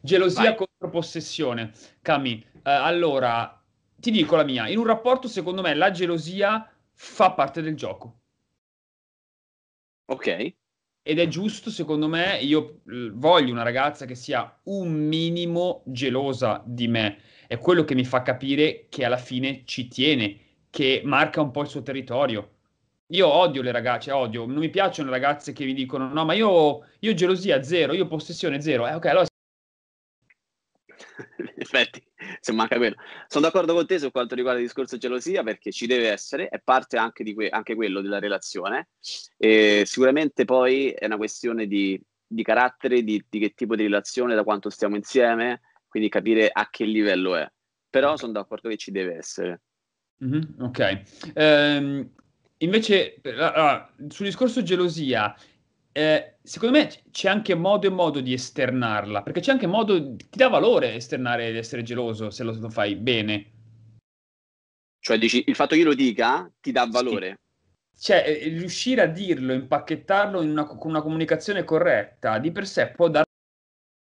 Gelosia Vai. contro possessione. Cami, eh, allora, ti dico la mia. In un rapporto, secondo me, la gelosia fa parte del gioco. Ok. Ed è giusto, secondo me, io voglio una ragazza che sia un minimo gelosa di me. È quello che mi fa capire che alla fine ci tiene, che marca un po' il suo territorio. Io odio le ragazze, cioè, odio, non mi piacciono le ragazze che mi dicono no, ma io, io gelosia zero, io possessione zero. Eh, ok, allora in effetti, se manca quello. Sono d'accordo con te su quanto riguarda il discorso gelosia, perché ci deve essere, è parte anche, di que- anche quello della relazione. E sicuramente poi è una questione di, di carattere, di, di che tipo di relazione, da quanto stiamo insieme, quindi capire a che livello è. Però sono d'accordo che ci deve essere. Mm-hmm, ok. Um, invece, allora, sul discorso gelosia, eh, secondo me c'è anche modo e modo di esternarla, perché c'è anche modo, ti dà valore esternare ed essere geloso se lo, lo fai bene. Cioè dici, il fatto che io lo dica ti dà valore. Sì. Cioè, eh, riuscire a dirlo, impacchettarlo in una, con una comunicazione corretta, di per sé può dare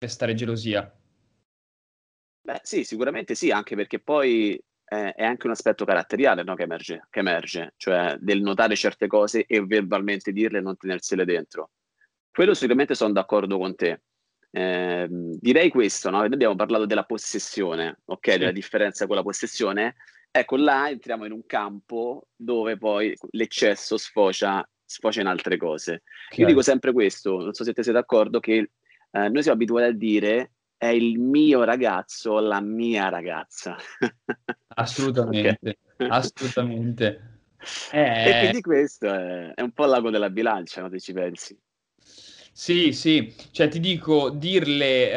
stare gelosia. Beh sì, sicuramente sì, anche perché poi eh, è anche un aspetto caratteriale no, che, emerge, che, emerge, cioè del notare certe cose e verbalmente dirle e non tenersele dentro. Quello sicuramente sono d'accordo con te. Eh, direi questo, no? abbiamo parlato della possessione, ok? Sì. Della differenza con la possessione. Ecco, là entriamo in un campo dove poi l'eccesso sfocia, sfocia in altre cose. Chiaro. Io dico sempre questo, non so se te sei d'accordo, che eh, noi siamo abituati a dire è il mio ragazzo, la mia ragazza. assolutamente, okay. assolutamente. Eh... E quindi questo è, è un po' l'ago della bilancia, no? se ci pensi. Sì, sì, cioè ti dico, dirle,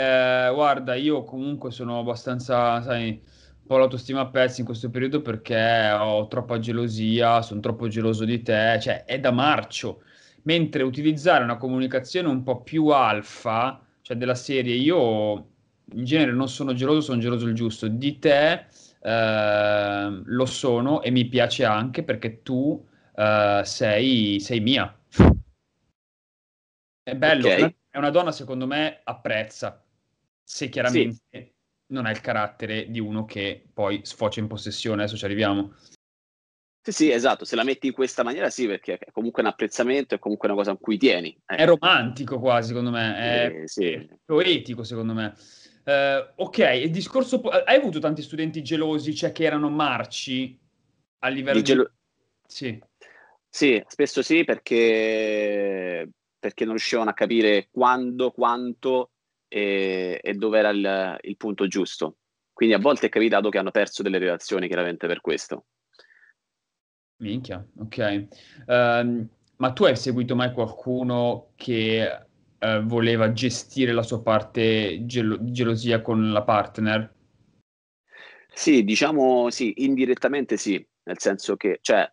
eh, guarda, io comunque sono abbastanza, sai, un po' l'autostima a pezzi in questo periodo perché ho troppa gelosia, sono troppo geloso di te, cioè è da marcio. Mentre utilizzare una comunicazione un po' più alfa, cioè della serie, io in genere non sono geloso, sono geloso il giusto, di te eh, lo sono e mi piace anche perché tu eh, sei, sei mia è bello, okay. è una donna secondo me apprezza, se chiaramente sì. non ha il carattere di uno che poi sfocia in possessione, adesso ci arriviamo. Sì, sì, esatto, se la metti in questa maniera sì, perché è comunque un apprezzamento, è comunque una cosa a cui tieni. Eh. È romantico quasi, secondo me, è eh, sì. poetico, secondo me. Uh, ok, il discorso... Po- hai avuto tanti studenti gelosi, cioè che erano marci a livello di... Gelo- di... Sì. Sì, spesso sì, perché perché non riuscivano a capire quando, quanto e, e dove era il, il, punto giusto. Quindi a volte è capitato che hanno perso delle relazioni chiaramente per questo. Minchia, ok. Um, ma tu hai seguito mai qualcuno che uh, voleva gestire la sua parte gelo- gelosia con la partner? Sì, diciamo sì, indirettamente sì, nel senso che, cioè,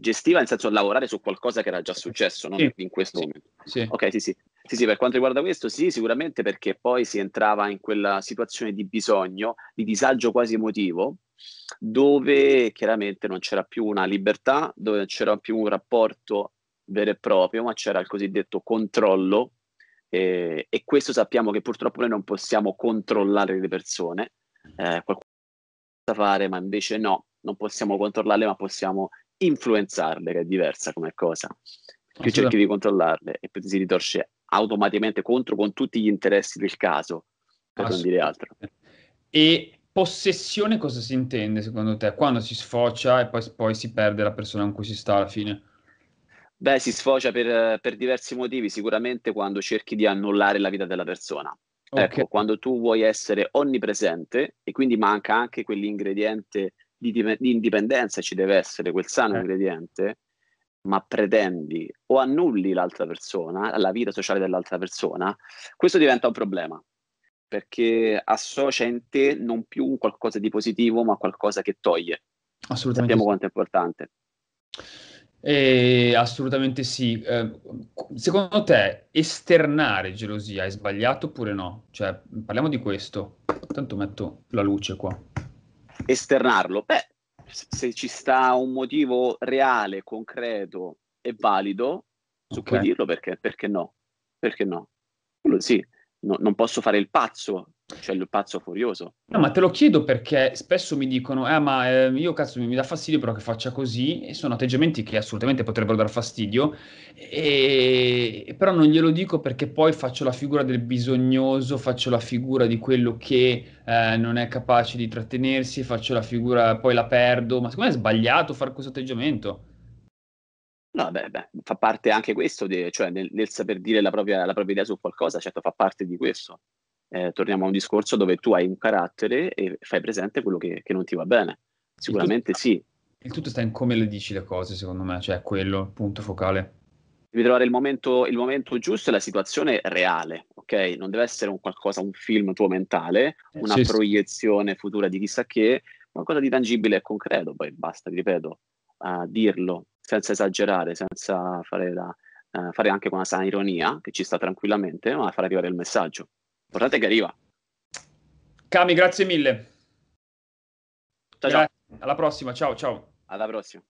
gestiva nel senso lavorare su qualcosa che era già successo, non sì, in questo sì, momento. Sì. Ok, sì, sì. Sì, sì, per quanto riguarda questo, sì, sicuramente perché poi si entrava in quella situazione di bisogno, di disagio quasi emotivo, dove chiaramente non c'era più una libertà, dove non c'era più un rapporto vero e proprio, ma c'era il cosiddetto controllo eh, e questo sappiamo che purtroppo noi non possiamo controllare le persone, eh, qualcuno può fare, ma invece no, non possiamo controllarle, ma possiamo influenzarle, che è diversa come cosa. Più cerchi di controllarle e più ti si ritorce automaticamente contro con tutti gli interessi del caso, per non dire altro. E possessione cosa si intende secondo te? Quando si sfocia e poi, poi si perde la persona con cui si sta alla fine? Beh, si sfocia per, per diversi motivi, sicuramente quando cerchi di annullare la vita della persona. Okay. Ecco, quando tu vuoi essere onnipresente e quindi manca anche quell'ingrediente di, di indipendenza ci deve essere quel sano eh. ingrediente, ma pretendi o annulli l'altra persona, la vita sociale dell'altra persona, questo diventa un problema perché associa in te non più qualcosa di positivo, ma qualcosa che toglie. Assolutamente. Sappiamo sì. quanto è importante. Eh, assolutamente sì. Eh, secondo te esternare gelosia è sbagliato oppure no? Cioè, parliamo di questo. Tanto metto la luce qua esternarlo? Beh, se ci sta un motivo reale, concreto e valido, su okay. cui dirlo perché, perché no? Perché no? Quello sì, no, non posso fare il pazzo cioè il pazzo furioso. No, ma te lo chiedo perché spesso mi dicono, eh, ma eh, io cazzo mi dà fastidio però che faccia così, e sono atteggiamenti che assolutamente potrebbero dar fastidio, e... però non glielo dico perché poi faccio la figura del bisognoso, faccio la figura di quello che eh, non è capace di trattenersi, faccio la figura, poi la perdo, ma secondo me è sbagliato fare questo atteggiamento. No, beh, beh, fa parte anche questo, di, cioè nel, nel, saper dire la propria, la propria idea su qualcosa, certo fa parte di questo eh, torniamo a un discorso dove tu hai un carattere e fai presente quello che, che non ti va bene. Sicuramente il tutto, sì. Il tutto sta in come le dici le cose, secondo me, cioè quello, punto focale. Devi trovare il momento, il momento giusto e la situazione reale, ok? Non deve essere un qualcosa, un film tuo mentale, eh, una sì, proiezione futura di chissà che, qualcosa di tangibile e concreto, poi basta, ti ripeto, uh, dirlo senza esagerare, senza fare, la, uh, fare anche con una sana ironia, che ci sta tranquillamente, ma far arrivare il messaggio. Portate che arriva. Cami, grazie mille. Ciao, ciao. Alla prossima, ciao ciao. Alla prossima.